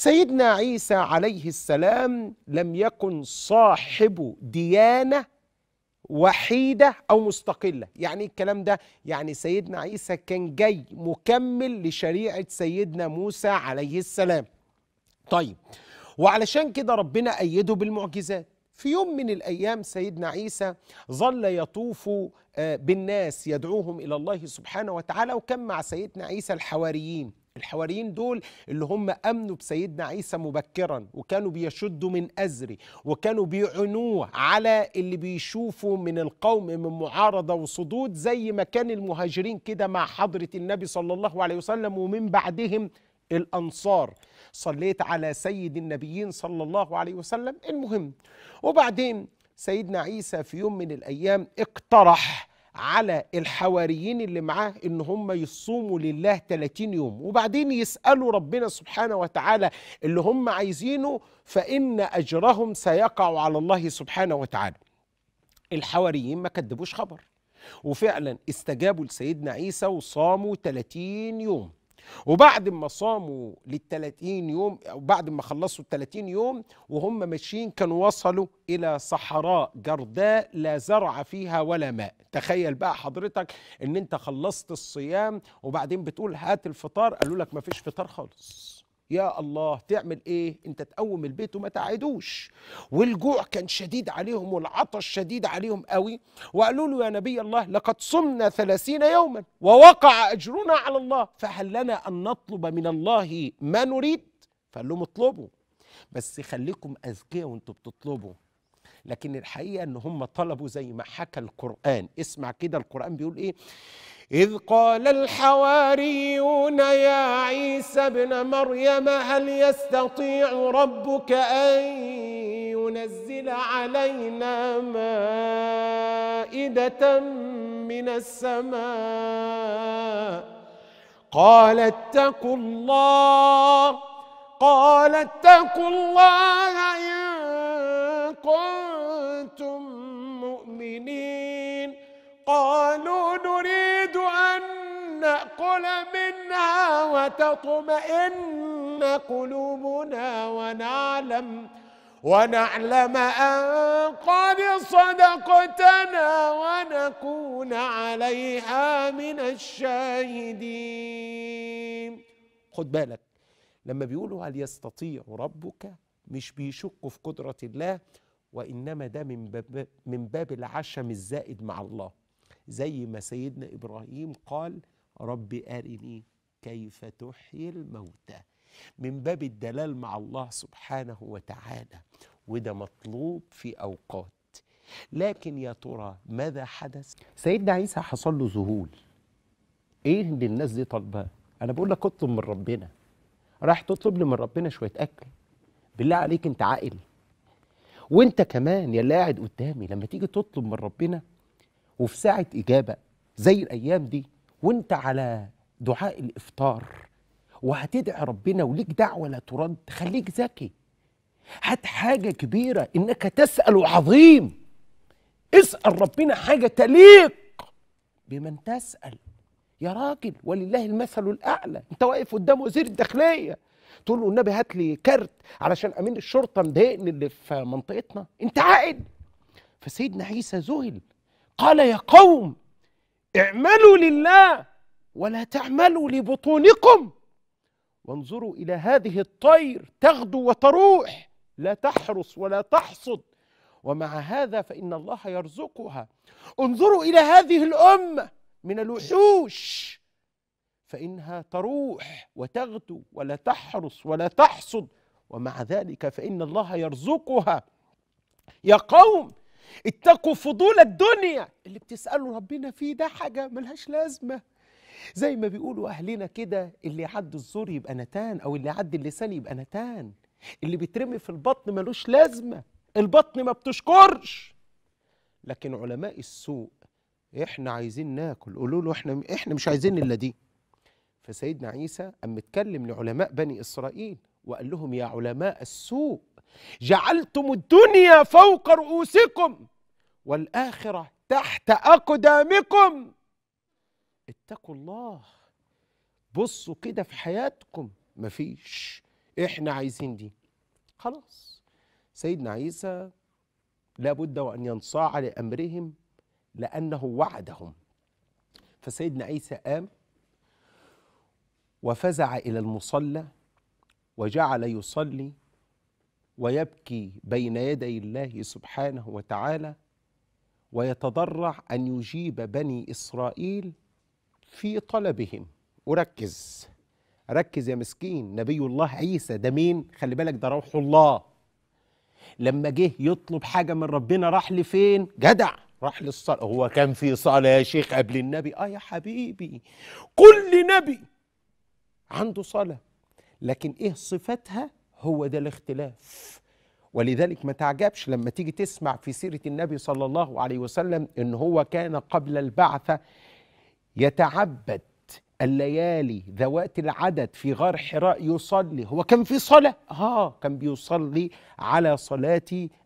سيدنا عيسى عليه السلام لم يكن صاحب ديانه وحيده او مستقله يعني الكلام ده يعني سيدنا عيسى كان جاي مكمل لشريعه سيدنا موسى عليه السلام طيب وعلشان كده ربنا أيده بالمعجزات في يوم من الأيام سيدنا عيسى ظل يطوف آه، بالناس يدعوهم إلى الله سبحانه وتعالى وكان مع سيدنا عيسى الحواريين الحواريين دول اللي هم امنوا بسيدنا عيسى مبكرا وكانوا بيشدوا من ازري وكانوا بيعنوه على اللي بيشوفوا من القوم من معارضه وصدود زي ما كان المهاجرين كده مع حضره النبي صلى الله عليه وسلم ومن بعدهم الأنصار صليت على سيد النبيين صلى الله عليه وسلم المهم وبعدين سيدنا عيسى في يوم من الأيام اقترح على الحواريين اللي معاه ان هم يصوموا لله 30 يوم وبعدين يسالوا ربنا سبحانه وتعالى اللي هم عايزينه فان اجرهم سيقع على الله سبحانه وتعالى الحواريين ما كدبوش خبر وفعلا استجابوا لسيدنا عيسى وصاموا 30 يوم وبعد ما صاموا لل 30 يوم او بعد ما خلصوا ال 30 يوم وهم ماشيين كانوا وصلوا الى صحراء جرداء لا زرع فيها ولا ماء تخيل بقى حضرتك ان انت خلصت الصيام وبعدين بتقول هات الفطار قالوا لك ما فيش فطار خالص يا الله تعمل ايه انت تقوم البيت وما تعيدوش والجوع كان شديد عليهم والعطش شديد عليهم قوي وقالوا له يا نبي الله لقد صمنا ثلاثين يوما ووقع اجرنا على الله فهل لنا ان نطلب من الله ما نريد فقال لهم اطلبوا بس خليكم اذكياء وانتوا بتطلبوا لكن الحقيقه ان هم طلبوا زي ما حكى القران اسمع كده القران بيقول ايه إذ قال الحواريون يا عيسى ابن مريم هل يستطيع ربك أن ينزل علينا مائدة من السماء قال اتقوا الله قال اتقوا الله إن كنتم المؤمنين قالوا نريد أن نأكل منها وتطمئن قلوبنا ونعلم ونعلم أن قد صدقتنا ونكون عليها من الشاهدين خد بالك لما بيقولوا هل يستطيع ربك مش بيشكوا في قدرة الله وإنما ده من باب, من باب العشم الزائد مع الله زي ما سيدنا إبراهيم قال رب أرني كيف تحيي الموتى من باب الدلال مع الله سبحانه وتعالى وده مطلوب في أوقات لكن يا ترى ماذا حدث؟ سيدنا عيسى حصل له ذهول ايه اللي الناس دي طالباه؟ انا بقول لك اطلب من ربنا راح تطلب لي من ربنا شويه اكل بالله عليك انت عاقل وانت كمان يا اللي قاعد قدامي لما تيجي تطلب من ربنا وفي ساعه اجابه زي الايام دي وانت على دعاء الافطار وهتدعي ربنا وليك دعوه لا ترد خليك ذكي هات حاجه كبيره انك تسال عظيم اسال ربنا حاجه تليق بمن تسال يا راجل ولله المثل الاعلى انت واقف قدام وزير الداخليه تقول له النبي هات لي كارت علشان امين الشرطه مضايقني اللي في منطقتنا انت عاقل فسيدنا عيسى ذهل قال يا قوم اعملوا لله ولا تعملوا لبطونكم وانظروا الى هذه الطير تغدو وتروح لا تحرس ولا تحصد ومع هذا فان الله يرزقها انظروا الى هذه الامه من الوحوش فإنها تروح وتغدو ولا تحرص ولا تحصد ومع ذلك فإن الله يرزقها يا قوم اتقوا فضول الدنيا اللي بتسألوا ربنا فيه ده حاجة ملهاش لازمة زي ما بيقولوا أهلنا كده اللي يعدي الزور يبقى نتان أو اللي يعدي اللسان يبقى نتان اللي بيترمي في البطن ملوش لازمة البطن ما بتشكرش لكن علماء السوء احنا عايزين ناكل قولوا له احنا احنا مش عايزين الا دي فسيدنا عيسى أم اتكلم لعلماء بني إسرائيل وقال لهم يا علماء السوء جعلتم الدنيا فوق رؤوسكم والآخرة تحت أقدامكم اتقوا الله بصوا كده في حياتكم مفيش احنا عايزين دي خلاص سيدنا عيسى لابد وأن ينصاع لأمرهم لأنه وعدهم فسيدنا عيسى قام وفزع إلى المصلى وجعل يصلي ويبكي بين يدي الله سبحانه وتعالى ويتضرع أن يجيب بني إسرائيل في طلبهم وركز ركز يا مسكين نبي الله عيسى ده مين خلي بالك ده روح الله لما جه يطلب حاجة من ربنا راح لفين جدع راح للصلاة هو كان في صلاة يا شيخ قبل النبي آه يا حبيبي كل نبي عنده صلاة لكن إيه صفاتها هو ده الاختلاف ولذلك ما تعجبش لما تيجي تسمع في سيرة النبي صلى الله عليه وسلم إن هو كان قبل البعثة يتعبد الليالي ذوات العدد في غار حراء يصلي هو كان في صلاة آه كان بيصلي على صلاة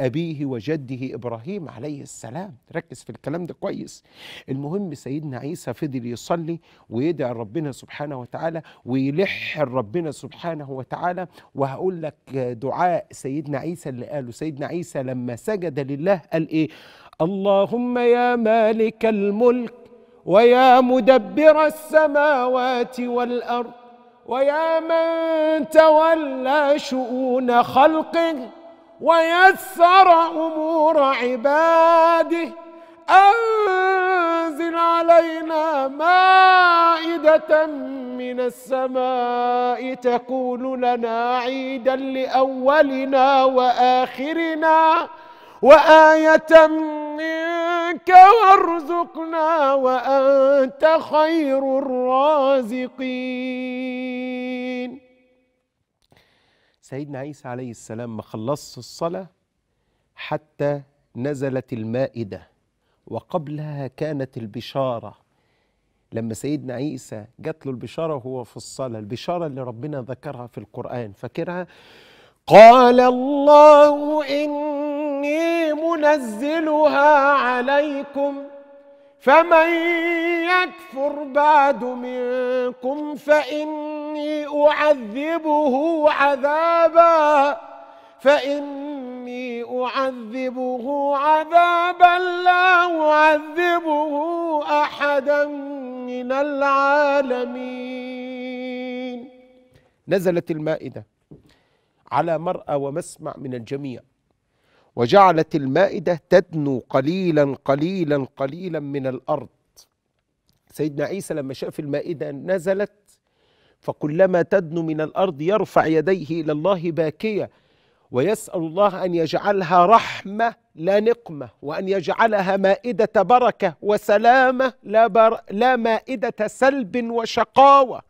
أبيه وجده إبراهيم عليه السلام ركز في الكلام ده كويس المهم سيدنا عيسى فضل يصلي ويدعي ربنا سبحانه وتعالى ويلح ربنا سبحانه وتعالى وهقول لك دعاء سيدنا عيسى اللي قاله سيدنا عيسى لما سجد لله قال إيه اللهم يا مالك الملك ويا مدبر السماوات والأرض ويا من تولى شؤون خلقه ويسر أمور عباده أنزل علينا مائدة من السماء تكون لنا عيدا لأولنا وآخرنا وآية منك وارزقنا وأنت خير الرازقين سيدنا عيسى عليه السلام ما خلصش الصلاة حتى نزلت المائدة وقبلها كانت البشارة لما سيدنا عيسى جات له البشارة وهو في الصلاة البشارة اللي ربنا ذكرها في القرآن فاكرها قال الله إني منزلها عليكم فمن يكفر بعد منكم فإني أعذبه عذابا فإني أعذبه عذابا لا أعذبه أحدا من العالمين نزلت المائدة على مرأى ومسمع من الجميع وجعلت المائدة تدنو قليلا قليلا قليلا من الأرض سيدنا عيسى لما شاف المائدة نزلت فكلما تدنو من الأرض يرفع يديه إلى الله باكية ويسأل الله أن يجعلها رحمة لا نقمة وأن يجعلها مائدة بركة وسلامة لا, بر لا مائدة سلب وشقاوة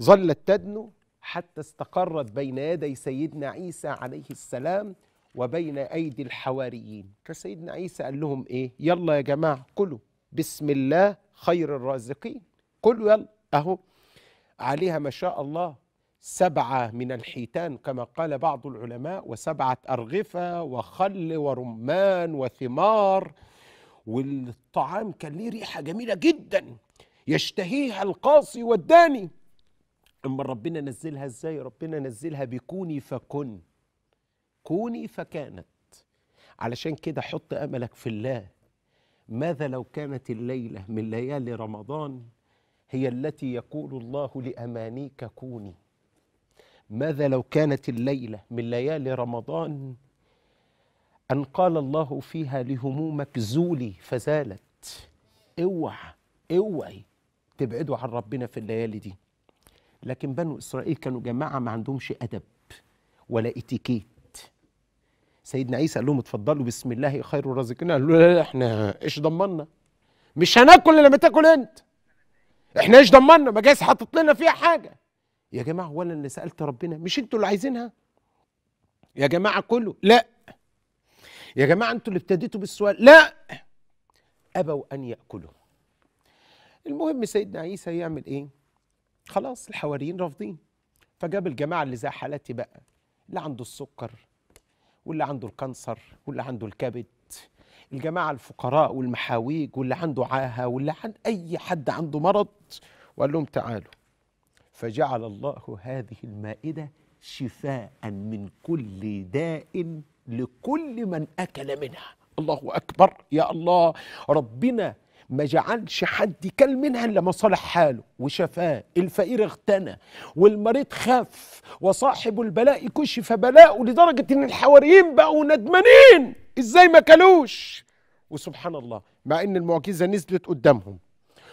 ظلت تدنو حتى استقرت بين يدي سيدنا عيسى عليه السلام وبين أيدي الحواريين فسيدنا عيسى قال لهم إيه يلا يا جماعة كلوا بسم الله خير الرازقين كلوا يلا أهو عليها ما شاء الله سبعة من الحيتان كما قال بعض العلماء وسبعة أرغفة وخل ورمان وثمار والطعام كان ليه ريحة جميلة جدا يشتهيها القاصي والداني أما ربنا نزلها إزاي ربنا نزلها بكوني فكن كوني فكانت علشان كده حط املك في الله ماذا لو كانت الليله من ليالي رمضان هي التي يقول الله لامانيك كوني ماذا لو كانت الليله من ليالي رمضان ان قال الله فيها لهمومك زولي فزالت اوعى اوعي تبعدوا عن ربنا في الليالي دي لكن بنو اسرائيل كانوا جماعه ما عندهمش ادب ولا اتيكيت سيدنا عيسى قال لهم اتفضلوا بسم الله خير الرازقين قالوا له لا احنا ايش ضمننا مش هناكل لما تاكل انت احنا ايش ضمننا ما جايز حاطط لنا فيها حاجه يا جماعه ولا اللي سالت ربنا مش انتوا اللي عايزينها يا جماعه كله لا يا جماعه انتوا اللي ابتديتوا بالسؤال لا ابوا ان ياكلوا المهم سيدنا عيسى يعمل ايه خلاص الحواريين رافضين فجاب الجماعه اللي زي حالتي بقى اللي عنده السكر واللي عنده الكانسر واللي عنده الكبد الجماعة الفقراء والمحاويج واللي عنده عاهة واللي عن أي حد عنده مرض وقال لهم تعالوا فجعل الله هذه المائدة شفاء من كل داء لكل من أكل منها الله أكبر يا الله ربنا ما جعلش حد يكل منها الا مصالح حاله وشفاه الفقير اغتنى والمريض خف وصاحب البلاء كشف بلاءه لدرجه ان الحواريين بقوا ندمانين ازاي ما كلوش وسبحان الله مع ان المعجزه نزلت قدامهم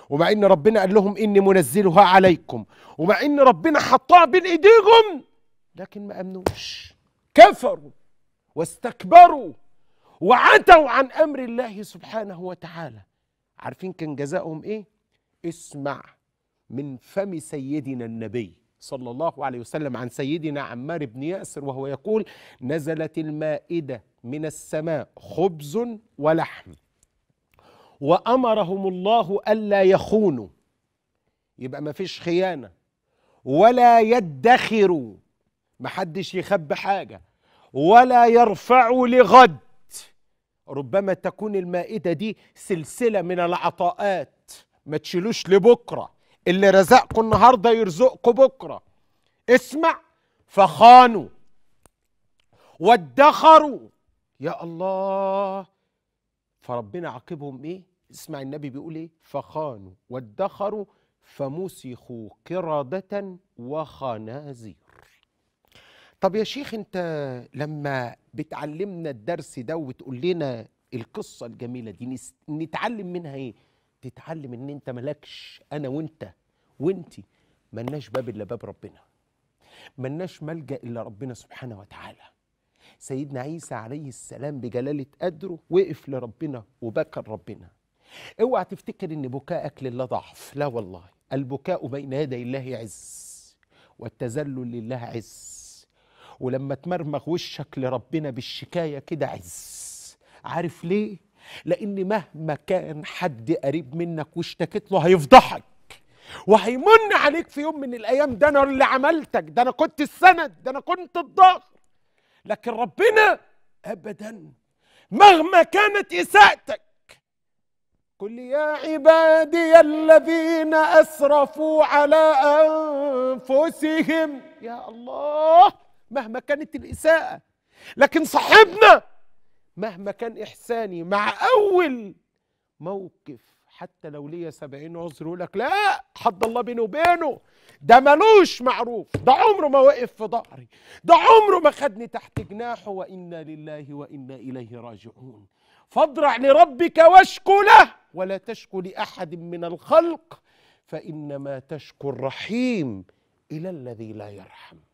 ومع ان ربنا قال لهم اني منزلها عليكم ومع ان ربنا حطها بين ايديهم لكن ما امنوش كفروا واستكبروا وعتوا عن امر الله سبحانه وتعالى عارفين كان جزاؤهم ايه اسمع من فم سيدنا النبي صلى الله عليه وسلم عن سيدنا عمار بن ياسر وهو يقول نزلت المائده من السماء خبز ولحم وامرهم الله الا يخونوا يبقى ما فيش خيانه ولا يدخروا محدش يخبي حاجه ولا يرفعوا لغد ربما تكون المائدة دي سلسلة من العطاءات ما تشيلوش لبكرة اللي رزقكم النهاردة يرزقكم بكرة اسمع فخانوا وادخروا يا الله فربنا عاقبهم ايه اسمع النبي بيقول ايه فخانوا وادخروا فمسخوا قردة وخنازير طب يا شيخ انت لما بتعلمنا الدرس ده وتقول لنا القصه الجميله دي نتعلم منها ايه تتعلم ان انت مالكش انا وانت وانت ملناش باب الا باب ربنا ملناش ملجا الا ربنا سبحانه وتعالى سيدنا عيسى عليه السلام بجلاله قدره وقف لربنا وبكى لربنا اوعى تفتكر ان بكائك لله ضعف لا والله البكاء بين يدي الله عز والتذلل لله عز ولما تمرمغ وشك لربنا بالشكاية كده عز عارف ليه؟ لأن مهما كان حد قريب منك واشتكيت له هيفضحك وهيمن عليك في يوم من الأيام ده أنا اللي عملتك ده أنا كنت السند ده أنا كنت الضغط لكن ربنا أبدا مهما كانت إساءتك قل يا عبادي الذين اسرفوا على انفسهم يا الله مهما كانت الإساءة لكن صاحبنا مهما كان إحساني مع أول موقف حتى لو ليا سبعين عذر يقول لك لا حد الله بيني وبينه ده ملوش معروف ده عمره ما وقف في ظهري ده عمره ما خدني تحت جناحه وإنا لله وإنا إليه راجعون فاضرع لربك واشكو له ولا تشكو لأحد من الخلق فإنما تشكو الرحيم إلى الذي لا يرحم